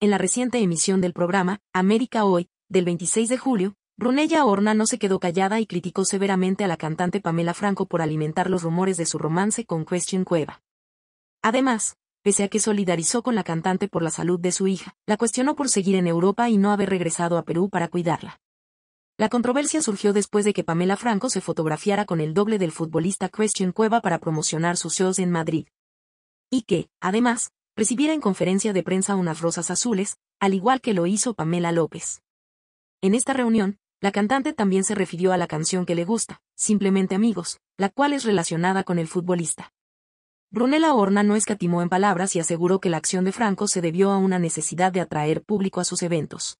En la reciente emisión del programa, América Hoy, del 26 de julio, Brunella Horna no se quedó callada y criticó severamente a la cantante Pamela Franco por alimentar los rumores de su romance con Christian Cueva. Además, pese a que solidarizó con la cantante por la salud de su hija, la cuestionó por seguir en Europa y no haber regresado a Perú para cuidarla. La controversia surgió después de que Pamela Franco se fotografiara con el doble del futbolista Christian Cueva para promocionar sus shows en Madrid. Y que, además, recibiera en conferencia de prensa unas rosas azules, al igual que lo hizo Pamela López. En esta reunión, la cantante también se refirió a la canción que le gusta, Simplemente Amigos, la cual es relacionada con el futbolista. Brunella Horna no escatimó en palabras y aseguró que la acción de Franco se debió a una necesidad de atraer público a sus eventos.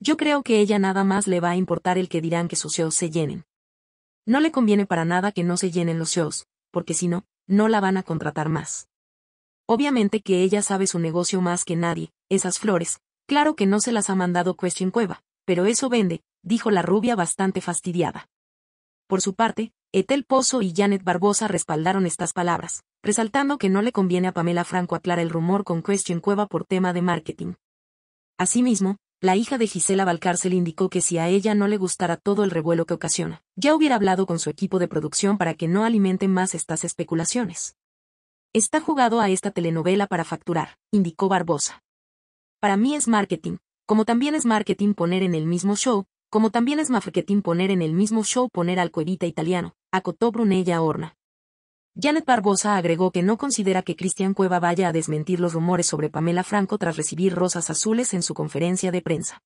Yo creo que ella nada más le va a importar el que dirán que sus shows se llenen. No le conviene para nada que no se llenen los shows, porque si no, no la van a contratar más. Obviamente que ella sabe su negocio más que nadie, esas flores, claro que no se las ha mandado Question Cueva, pero eso vende, dijo la rubia bastante fastidiada. Por su parte, Etel Pozo y Janet Barbosa respaldaron estas palabras, resaltando que no le conviene a Pamela Franco aclarar el rumor con Question Cueva por tema de marketing. Asimismo, la hija de Gisela Valcárcel indicó que si a ella no le gustara todo el revuelo que ocasiona, ya hubiera hablado con su equipo de producción para que no alimenten más estas especulaciones. Está jugado a esta telenovela para facturar, indicó Barbosa. Para mí es marketing, como también es marketing poner en el mismo show, como también es marketing poner en el mismo show poner al cuevita italiano, acotó Brunella Horna. Janet Barbosa agregó que no considera que Cristian Cueva vaya a desmentir los rumores sobre Pamela Franco tras recibir rosas azules en su conferencia de prensa.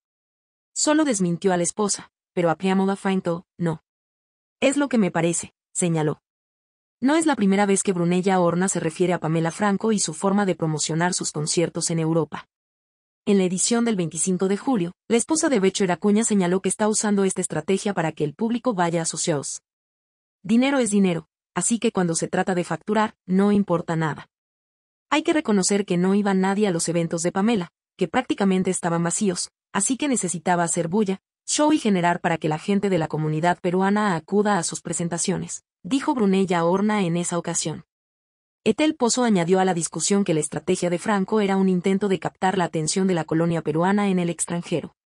Solo desmintió a la esposa, pero a Pamela Franco, no. Es lo que me parece, señaló. No es la primera vez que Brunella Horna se refiere a Pamela Franco y su forma de promocionar sus conciertos en Europa. En la edición del 25 de julio, la esposa de Becho Eracuña señaló que está usando esta estrategia para que el público vaya a sus shows. Dinero es dinero, así que cuando se trata de facturar, no importa nada. Hay que reconocer que no iba nadie a los eventos de Pamela, que prácticamente estaban vacíos, así que necesitaba hacer bulla, show y generar para que la gente de la comunidad peruana acuda a sus presentaciones dijo Brunella Horna en esa ocasión. Etel Pozo añadió a la discusión que la estrategia de Franco era un intento de captar la atención de la colonia peruana en el extranjero.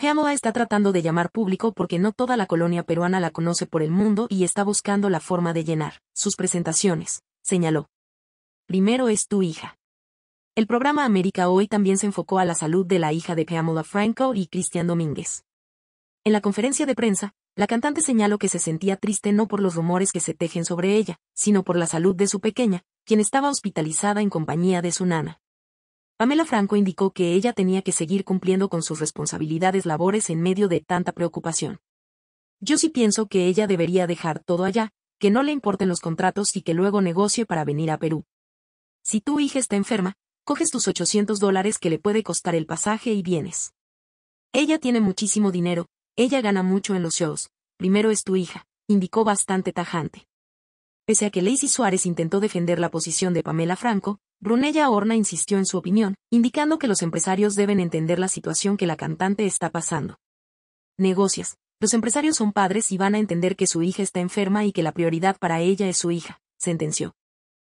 Gémoa está tratando de llamar público porque no toda la colonia peruana la conoce por el mundo y está buscando la forma de llenar sus presentaciones, señaló. Primero es tu hija. El programa América Hoy también se enfocó a la salud de la hija de Peamoda Franco y Cristian Domínguez. En la conferencia de prensa, la cantante señaló que se sentía triste no por los rumores que se tejen sobre ella, sino por la salud de su pequeña, quien estaba hospitalizada en compañía de su nana. Pamela Franco indicó que ella tenía que seguir cumpliendo con sus responsabilidades labores en medio de tanta preocupación. Yo sí pienso que ella debería dejar todo allá, que no le importen los contratos y que luego negocie para venir a Perú. Si tu hija está enferma, coges tus 800 dólares que le puede costar el pasaje y vienes. Ella tiene muchísimo dinero, ella gana mucho en los shows, primero es tu hija, indicó bastante tajante. Pese a que Lacey Suárez intentó defender la posición de Pamela Franco, Brunella Horna insistió en su opinión, indicando que los empresarios deben entender la situación que la cantante está pasando. Negocias. Los empresarios son padres y van a entender que su hija está enferma y que la prioridad para ella es su hija, sentenció.